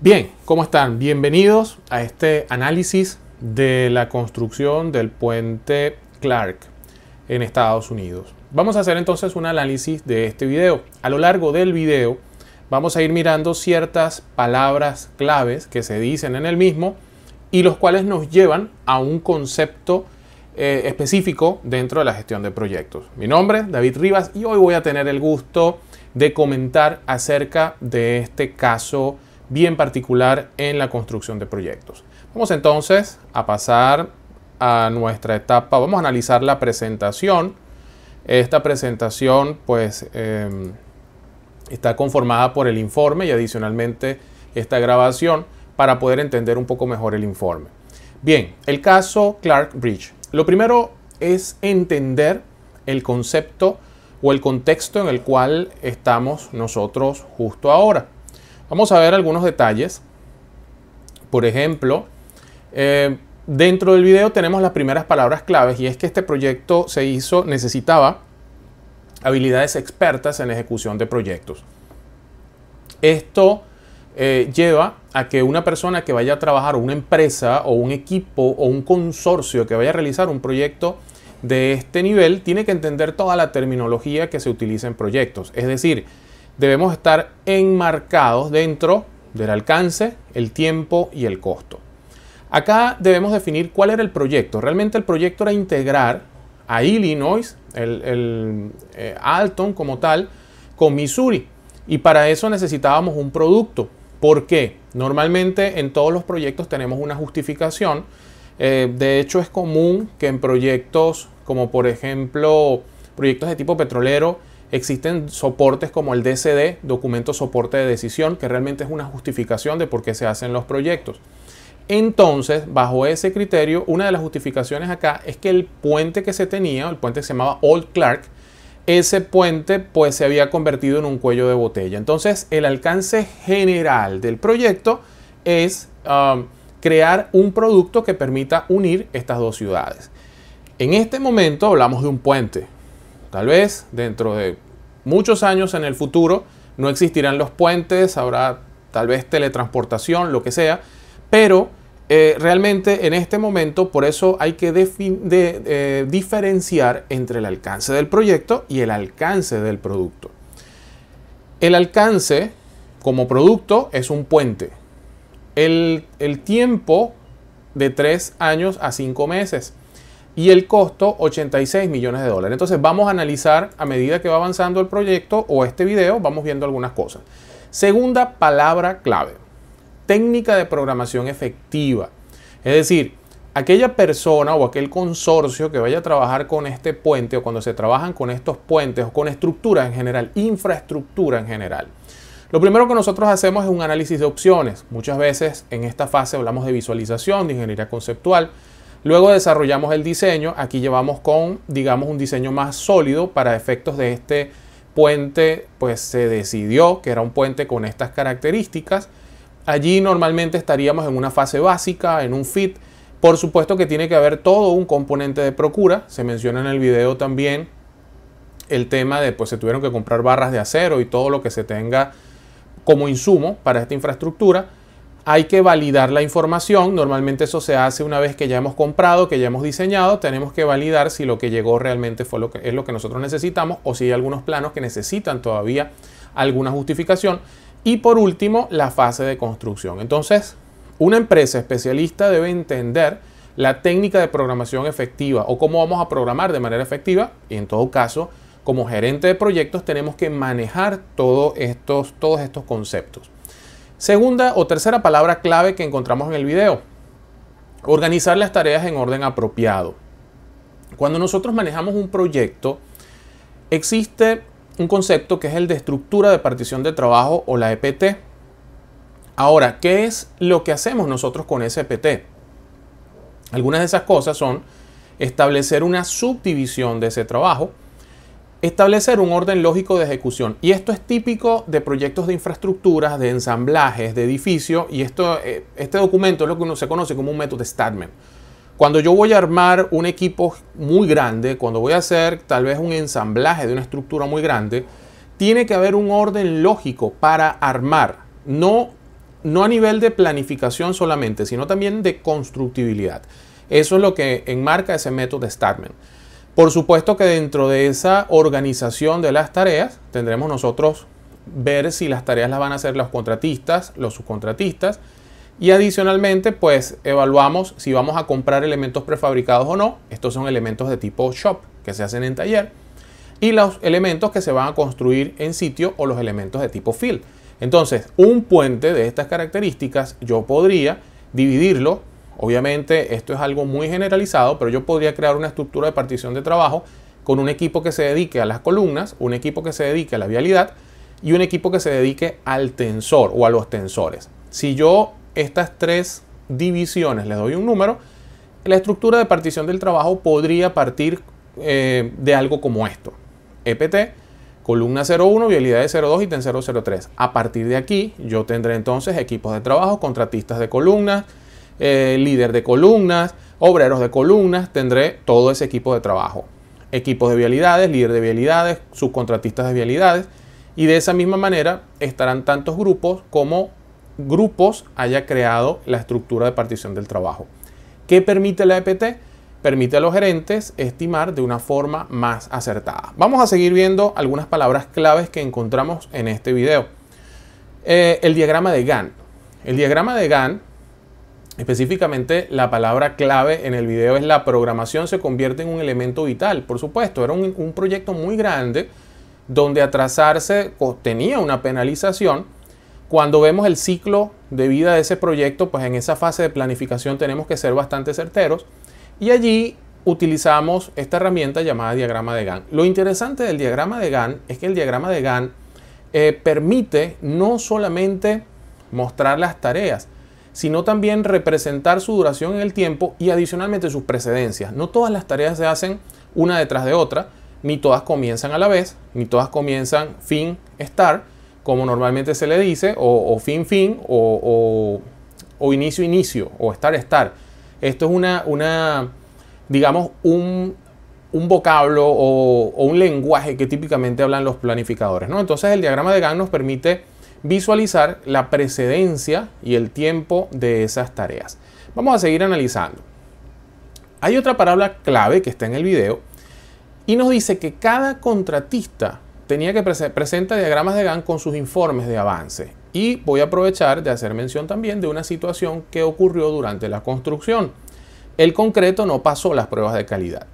Bien, ¿cómo están? Bienvenidos a este análisis de la construcción del puente Clark en Estados Unidos. Vamos a hacer entonces un análisis de este video. A lo largo del video vamos a ir mirando ciertas palabras claves que se dicen en el mismo y los cuales nos llevan a un concepto eh, específico dentro de la gestión de proyectos. Mi nombre es David Rivas y hoy voy a tener el gusto de comentar acerca de este caso bien particular en la construcción de proyectos. Vamos entonces a pasar a nuestra etapa, vamos a analizar la presentación. Esta presentación pues em, está conformada por el informe y adicionalmente esta grabación para poder entender un poco mejor el informe. Bien, el caso Clark Bridge. Lo primero es entender el concepto o el contexto en el cual estamos nosotros justo ahora. Vamos a ver algunos detalles. Por ejemplo, eh, dentro del video tenemos las primeras palabras claves y es que este proyecto se hizo, necesitaba habilidades expertas en ejecución de proyectos. Esto eh, lleva a que una persona que vaya a trabajar o una empresa o un equipo o un consorcio que vaya a realizar un proyecto de este nivel tiene que entender toda la terminología que se utiliza en proyectos. Es decir, debemos estar enmarcados dentro del alcance, el tiempo y el costo. Acá debemos definir cuál era el proyecto. Realmente el proyecto era integrar a Illinois, el, el eh, Alton como tal, con Missouri. Y para eso necesitábamos un producto. ¿Por qué? Normalmente en todos los proyectos tenemos una justificación. Eh, de hecho es común que en proyectos como por ejemplo proyectos de tipo petrolero Existen soportes como el DCD, documento soporte de decisión, que realmente es una justificación de por qué se hacen los proyectos. Entonces, bajo ese criterio, una de las justificaciones acá es que el puente que se tenía, el puente que se llamaba Old Clark, ese puente pues se había convertido en un cuello de botella. Entonces, el alcance general del proyecto es um, crear un producto que permita unir estas dos ciudades. En este momento hablamos de un puente, Tal vez dentro de muchos años en el futuro no existirán los puentes, habrá tal vez teletransportación, lo que sea, pero eh, realmente en este momento por eso hay que eh, diferenciar entre el alcance del proyecto y el alcance del producto. El alcance como producto es un puente. El, tiempo de tres años a cinco meses y el costo 86 millones de dólares. Entonces vamos a analizar a medida que va avanzando el proyecto o este video, vamos viendo algunas cosas. Segunda palabra clave, técnica de programación efectiva. Es decir, aquella persona o aquel consorcio que vaya a trabajar con este puente o cuando se trabajan con estos puentes o con estructuras en general, infraestructura en general. Lo primero que nosotros hacemos es un análisis de opciones. Muchas veces en esta fase hablamos de visualización, de ingeniería conceptual. Luego desarrollamos el diseño, aquí llevamos con, digamos, un diseño más sólido para efectos de este puente, pues se decidió que era un puente con estas características. Allí normalmente estaríamos en una fase básica, en un fit. Por supuesto que tiene que haber todo un componente de procura, se menciona en el video también el tema de pues se tuvieron que comprar barras de acero y todo lo que se tenga como insumo para esta infraestructura hay que validar la información. Normalmente eso se hace una vez que ya hemos comprado, que ya hemos diseñado. Tenemos que validar si lo que llegó realmente fue lo que, es lo que nosotros necesitamos o si hay algunos planos que necesitan todavía alguna justificación. Y por último, la fase de construcción. Entonces, una empresa especialista debe entender la técnica de programación efectiva o cómo vamos a programar de manera efectiva y en todo caso, como gerente de proyectos tenemos que manejar estos, todos estos conceptos. Segunda o tercera palabra clave que encontramos en el video. Organizar las tareas en orden apropiado. Cuando nosotros manejamos un proyecto, existe un concepto que es el de estructura de partición de trabajo o la EPT. Ahora, ¿qué es lo que hacemos nosotros con ese EPT? Algunas de esas cosas son establecer una subdivisión de ese trabajo, Establecer un orden lógico de ejecución. Y esto es típico de proyectos de infraestructuras, de ensamblajes, de edificios. Y esto, eh, este documento es lo que uno se conoce como un método de Statman. Cuando yo voy a armar un equipo muy grande, cuando voy a hacer tal vez un ensamblaje de una estructura muy grande, tiene que haber un orden lógico para armar. No, no a nivel de planificación solamente, sino también de constructibilidad. Eso es lo que enmarca ese método de Statman. Por supuesto que dentro de esa organización de las tareas tendremos nosotros ver si las tareas las van a hacer los contratistas, los subcontratistas y adicionalmente pues evaluamos si vamos a comprar elementos prefabricados o no. Estos son elementos de tipo shop que se hacen en taller y los elementos que se van a construir en sitio o los elementos de tipo field. Entonces, un puente de estas características yo podría dividirlo Obviamente esto es algo muy generalizado, pero yo podría crear una estructura de partición de trabajo con un equipo que se dedique a las columnas, un equipo que se dedique a la vialidad y un equipo que se dedique al tensor o a los tensores. Si yo estas tres divisiones les doy un número, la estructura de partición del trabajo podría partir eh, de algo como esto. EPT, columna 01, vialidad de 02 y tensor 03. A partir de aquí yo tendré entonces equipos de trabajo, contratistas de columnas, eh, líder de columnas, obreros de columnas, tendré todo ese equipo de trabajo. Equipos de vialidades, líder de vialidades, subcontratistas de vialidades. Y de esa misma manera estarán tantos grupos como grupos haya creado la estructura de partición del trabajo. ¿Qué permite la EPT? Permite a los gerentes estimar de una forma más acertada. Vamos a seguir viendo algunas palabras claves que encontramos en este video. el eh, diagrama de GAN. El diagrama de Gantt Específicamente la palabra clave en el video es la programación se convierte en un elemento vital. Por supuesto, era un, proyecto muy grande donde atrasarse tenía una penalización. Cuando vemos el ciclo de vida de ese proyecto, pues en esa fase de planificación tenemos que ser bastante certeros. Y allí utilizamos esta herramienta llamada diagrama de GAN. Lo interesante del diagrama de GAN es que el diagrama de GAN eh, permite no solamente mostrar las tareas, sino también representar su duración en el tiempo y adicionalmente sus precedencias. No todas las tareas se hacen una detrás de otra, ni todas comienzan a la vez, ni todas comienzan fin, estar, como normalmente se le dice, o, fin, fin, o, inicio, inicio, o estar, estar. Esto es una, una digamos, un, un vocablo o, un lenguaje que típicamente hablan los planificadores. ¿no? Entonces el diagrama de GAN nos permite visualizar la precedencia y el tiempo de esas tareas. Vamos a seguir analizando. Hay otra palabra clave que está en el video y nos dice que cada contratista tenía que presentar diagramas de GAN con sus informes de avance. Y voy a aprovechar de hacer mención también de una situación que ocurrió durante la construcción. El concreto no pasó las pruebas de calidad.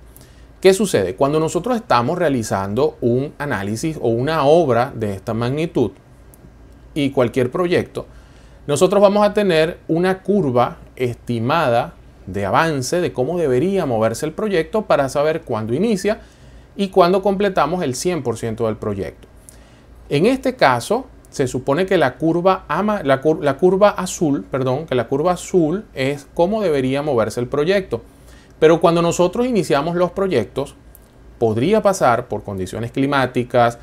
¿Qué sucede? Cuando nosotros estamos realizando un análisis o una obra de esta magnitud, y cualquier proyecto, nosotros vamos a tener una curva estimada de avance de cómo debería moverse el proyecto para saber cuándo inicia y cuándo completamos el 100% del proyecto. En este caso, se supone que la curva, ama, la, la curva azul, perdón, que la curva azul es cómo debería moverse el proyecto. Pero cuando nosotros iniciamos los proyectos, podría pasar por condiciones climáticas,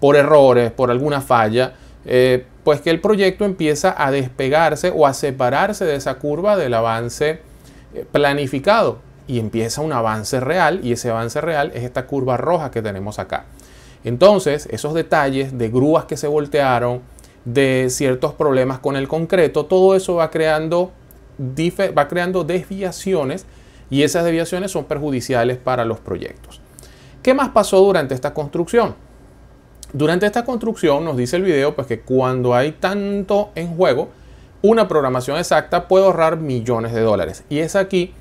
por errores, por alguna falla, eh, pues que el proyecto empieza a despegarse o a separarse de esa curva del avance eh, planificado y empieza un avance real y ese avance real es esta curva roja que tenemos acá. Entonces, esos detalles de grúas que se voltearon, de ciertos problemas con el concreto, todo eso va creando, va creando desviaciones y esas desviaciones son perjudiciales para los proyectos. ¿Qué más pasó durante esta construcción? Durante esta construcción nos dice el video pues, que cuando hay tanto en juego, una programación exacta puede ahorrar millones de dólares. Y es aquí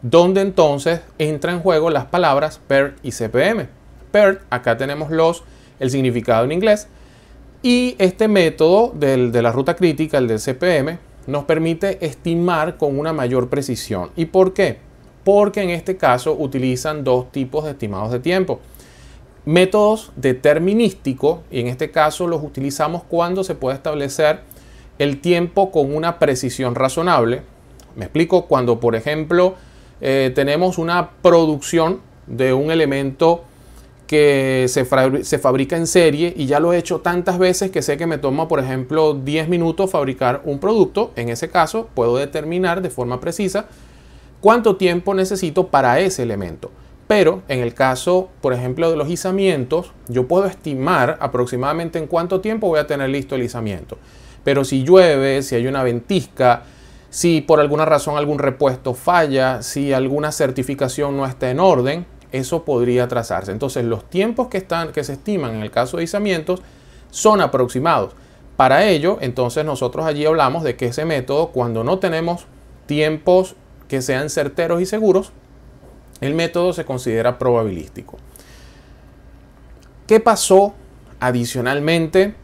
donde entonces entran en juego las palabras PERT y CPM. PERT, acá tenemos los, el significado en inglés. Y este método de la ruta crítica, el del CPM, nos permite estimar con una mayor precisión. ¿Y por qué? Porque en este caso utilizan dos tipos de estimados de tiempo métodos determinísticos, y en este caso los utilizamos cuando se puede establecer el tiempo con una precisión razonable. Me explico, cuando por ejemplo eh, tenemos una producción de un elemento que se, se, fabrica en serie y ya lo he hecho tantas veces que sé que me toma, por ejemplo, 10 minutos fabricar un producto. En ese caso, puedo determinar de forma precisa cuánto tiempo necesito para ese elemento. Pero en el caso, por ejemplo, de los izamientos, yo puedo estimar aproximadamente en cuánto tiempo voy a tener listo el izamiento. Pero si llueve, si hay una ventisca, si por alguna razón algún repuesto falla, si alguna certificación no está en orden, eso podría trazarse. Entonces los tiempos que, están, que se estiman en el caso de izamientos son aproximados. Para ello, entonces nosotros allí hablamos de que ese método, cuando no tenemos tiempos que sean certeros y seguros, el método se considera probabilístico. ¿Qué pasó adicionalmente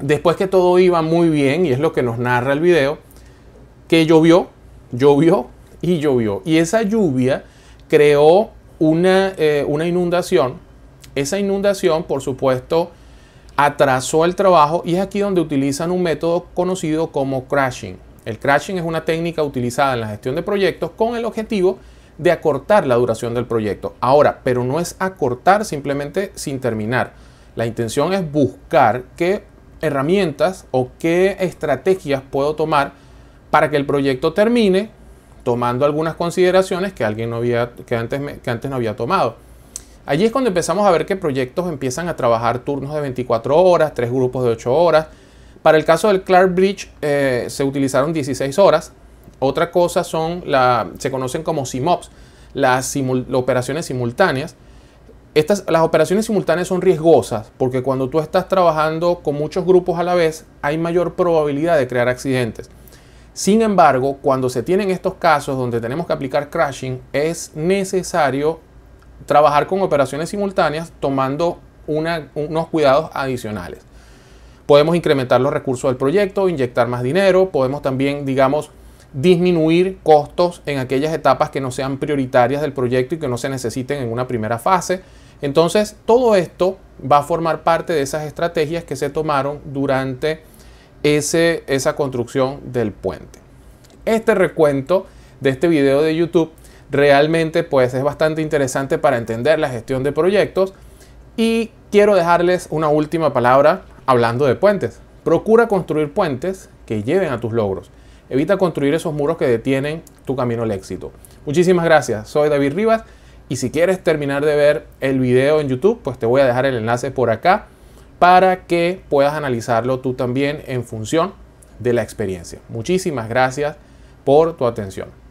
después que todo iba muy bien, y es lo que nos narra el video, que llovió, llovió y llovió. Y esa lluvia creó una, eh, una, inundación. Esa inundación, por supuesto, atrasó el trabajo y es aquí donde utilizan un método conocido como crashing. El crashing es una técnica utilizada en la gestión de proyectos con el objetivo de acortar la duración del proyecto. Ahora, pero no es acortar simplemente sin terminar. La intención es buscar qué herramientas o qué estrategias puedo tomar para que el proyecto termine tomando algunas consideraciones que alguien no había, que antes, que antes no había tomado. Allí es cuando empezamos a ver que proyectos empiezan a trabajar turnos de 24 horas, tres grupos de 8 horas. Para el caso del Clark Bridge eh, se utilizaron 16 horas, otra cosa son, la, se conocen como SIMOPS, las, operaciones simultáneas. Estas, las operaciones simultáneas son riesgosas porque cuando tú estás trabajando con muchos grupos a la vez hay mayor probabilidad de crear accidentes. Sin embargo, cuando se tienen estos casos donde tenemos que aplicar crashing, es necesario trabajar con operaciones simultáneas tomando unos cuidados adicionales. Podemos incrementar los recursos del proyecto, inyectar más dinero, podemos también, digamos, disminuir costos en aquellas etapas que no sean prioritarias del proyecto y que no se necesiten en una primera fase. Entonces, todo esto va a formar parte de esas estrategias que se tomaron durante ese, esa construcción del puente. Este recuento de este video de YouTube realmente pues es bastante interesante para entender la gestión de proyectos y quiero dejarles una última palabra hablando de puentes. Procura construir puentes que lleven a tus logros. Evita construir esos muros que detienen tu camino al éxito. Muchísimas gracias. Soy David Rivas y si quieres terminar de ver el video en YouTube, pues te voy a dejar el enlace por acá para que puedas analizarlo tú también en función de la experiencia. Muchísimas gracias por tu atención.